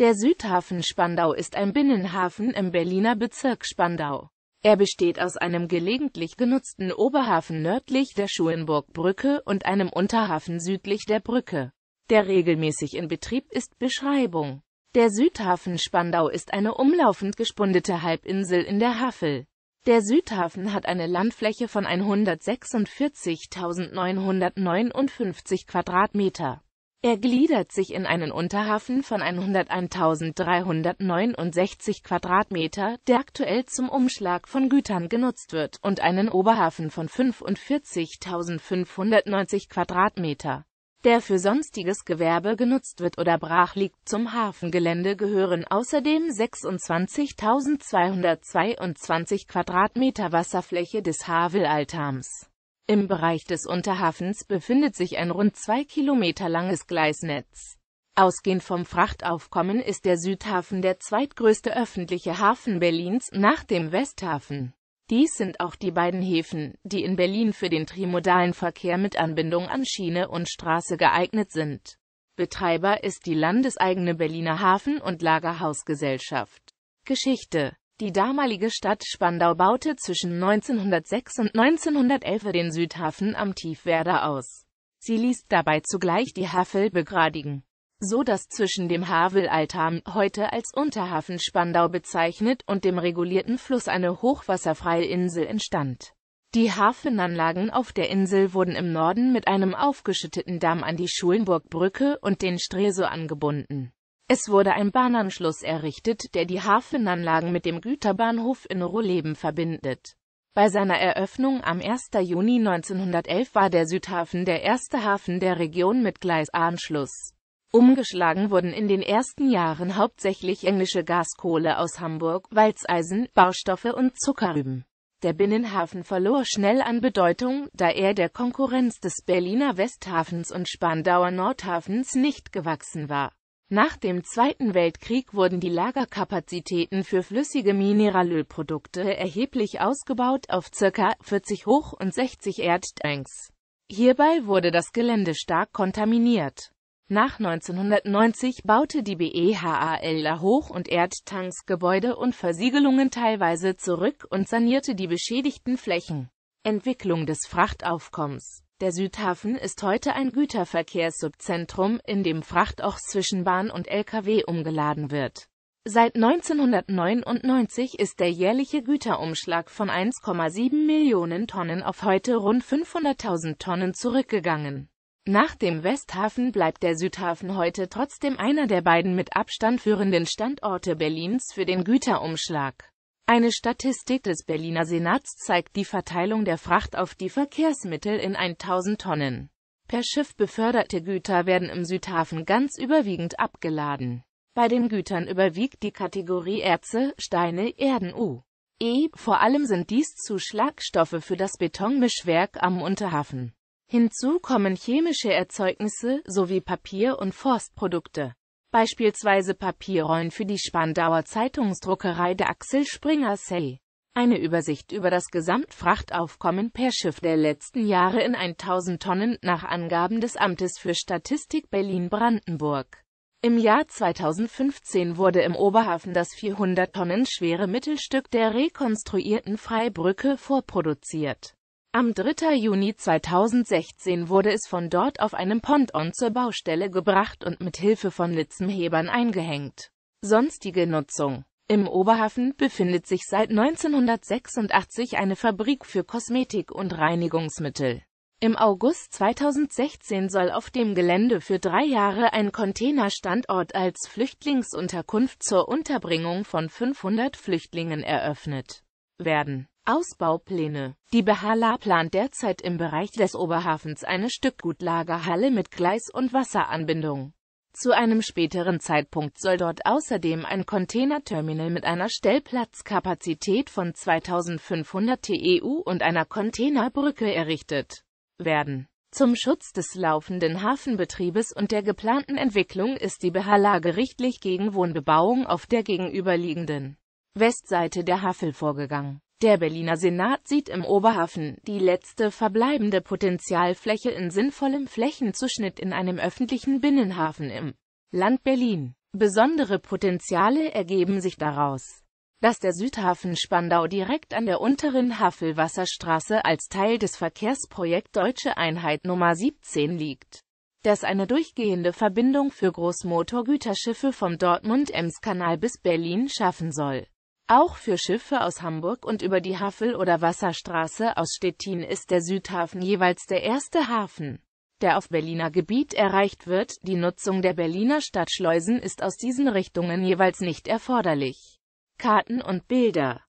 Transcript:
Der Südhafen Spandau ist ein Binnenhafen im Berliner Bezirk Spandau. Er besteht aus einem gelegentlich genutzten Oberhafen nördlich der Schulenburgbrücke und einem Unterhafen südlich der Brücke. Der regelmäßig in Betrieb ist Beschreibung. Der Südhafen Spandau ist eine umlaufend gespundete Halbinsel in der Havel. Der Südhafen hat eine Landfläche von 146.959 Quadratmeter. Er gliedert sich in einen Unterhafen von 101.369 Quadratmeter, der aktuell zum Umschlag von Gütern genutzt wird, und einen Oberhafen von 45.590 Quadratmeter, der für sonstiges Gewerbe genutzt wird oder brach liegt. Zum Hafengelände gehören außerdem 26.222 Quadratmeter Wasserfläche des Havelaltams. Im Bereich des Unterhafens befindet sich ein rund zwei Kilometer langes Gleisnetz. Ausgehend vom Frachtaufkommen ist der Südhafen der zweitgrößte öffentliche Hafen Berlins nach dem Westhafen. Dies sind auch die beiden Häfen, die in Berlin für den trimodalen Verkehr mit Anbindung an Schiene und Straße geeignet sind. Betreiber ist die landeseigene Berliner Hafen- und Lagerhausgesellschaft. Geschichte die damalige Stadt Spandau baute zwischen 1906 und 1911 den Südhafen am Tiefwerder aus. Sie ließ dabei zugleich die Havel begradigen, so dass zwischen dem Havelaltarm, heute als Unterhafen Spandau bezeichnet, und dem regulierten Fluss eine hochwasserfreie Insel entstand. Die Hafenanlagen auf der Insel wurden im Norden mit einem aufgeschütteten Damm an die Schulenburgbrücke und den Streso angebunden. Es wurde ein Bahnanschluss errichtet, der die Hafenanlagen mit dem Güterbahnhof in Ruhleben verbindet. Bei seiner Eröffnung am 1. Juni 1911 war der Südhafen der erste Hafen der Region mit Gleisanschluss. Umgeschlagen wurden in den ersten Jahren hauptsächlich englische Gaskohle aus Hamburg, Walzeisen, Baustoffe und Zuckerrüben. Der Binnenhafen verlor schnell an Bedeutung, da er der Konkurrenz des Berliner Westhafens und Spandauer Nordhafens nicht gewachsen war. Nach dem Zweiten Weltkrieg wurden die Lagerkapazitäten für flüssige Mineralölprodukte erheblich ausgebaut auf ca. 40 Hoch- und 60 Erdtanks. Hierbei wurde das Gelände stark kontaminiert. Nach 1990 baute die BEHAL Hoch- und Erdtanksgebäude und Versiegelungen teilweise zurück und sanierte die beschädigten Flächen. Entwicklung des Frachtaufkommens der Südhafen ist heute ein Güterverkehrssubzentrum, in dem Fracht auch zwischen Bahn und Lkw umgeladen wird. Seit 1999 ist der jährliche Güterumschlag von 1,7 Millionen Tonnen auf heute rund 500.000 Tonnen zurückgegangen. Nach dem Westhafen bleibt der Südhafen heute trotzdem einer der beiden mit Abstand führenden Standorte Berlins für den Güterumschlag. Eine Statistik des Berliner Senats zeigt die Verteilung der Fracht auf die Verkehrsmittel in 1000 Tonnen. Per Schiff beförderte Güter werden im Südhafen ganz überwiegend abgeladen. Bei den Gütern überwiegt die Kategorie Erze, Steine, Erden U. E. Vor allem sind dies Zuschlagstoffe für das Betonmischwerk am Unterhafen. Hinzu kommen chemische Erzeugnisse sowie Papier und Forstprodukte beispielsweise Papierrollen für die Spandauer Zeitungsdruckerei der Axel Springer Say. Eine Übersicht über das Gesamtfrachtaufkommen per Schiff der letzten Jahre in 1000 Tonnen nach Angaben des Amtes für Statistik Berlin-Brandenburg. Im Jahr 2015 wurde im Oberhafen das 400 Tonnen schwere Mittelstück der rekonstruierten Freibrücke vorproduziert am 3. Juni 2016 wurde es von dort auf einem Ponton zur Baustelle gebracht und mit Hilfe von Litzenhebern eingehängt. Sonstige Nutzung Im Oberhafen befindet sich seit 1986 eine Fabrik für Kosmetik und Reinigungsmittel. Im August 2016 soll auf dem Gelände für drei Jahre ein Containerstandort als Flüchtlingsunterkunft zur Unterbringung von 500 Flüchtlingen eröffnet werden Ausbaupläne Die Behala plant derzeit im Bereich des Oberhafens eine Stückgutlagerhalle mit Gleis- und Wasseranbindung. Zu einem späteren Zeitpunkt soll dort außerdem ein Containerterminal mit einer Stellplatzkapazität von 2500 TEU und einer Containerbrücke errichtet werden. Zum Schutz des laufenden Hafenbetriebes und der geplanten Entwicklung ist die Behala gerichtlich gegen Wohnbebauung auf der gegenüberliegenden Westseite der Havel vorgegangen. Der Berliner Senat sieht im Oberhafen die letzte verbleibende Potenzialfläche in sinnvollem Flächenzuschnitt in einem öffentlichen Binnenhafen im Land Berlin. Besondere Potenziale ergeben sich daraus, dass der Südhafen Spandau direkt an der unteren Havelwasserstraße als Teil des Verkehrsprojekt Deutsche Einheit Nummer 17 liegt, das eine durchgehende Verbindung für Großmotorgüterschiffe vom Dortmund-Ems-Kanal bis Berlin schaffen soll. Auch für Schiffe aus Hamburg und über die Havel- oder Wasserstraße aus Stettin ist der Südhafen jeweils der erste Hafen, der auf Berliner Gebiet erreicht wird. Die Nutzung der Berliner Stadtschleusen ist aus diesen Richtungen jeweils nicht erforderlich. Karten und Bilder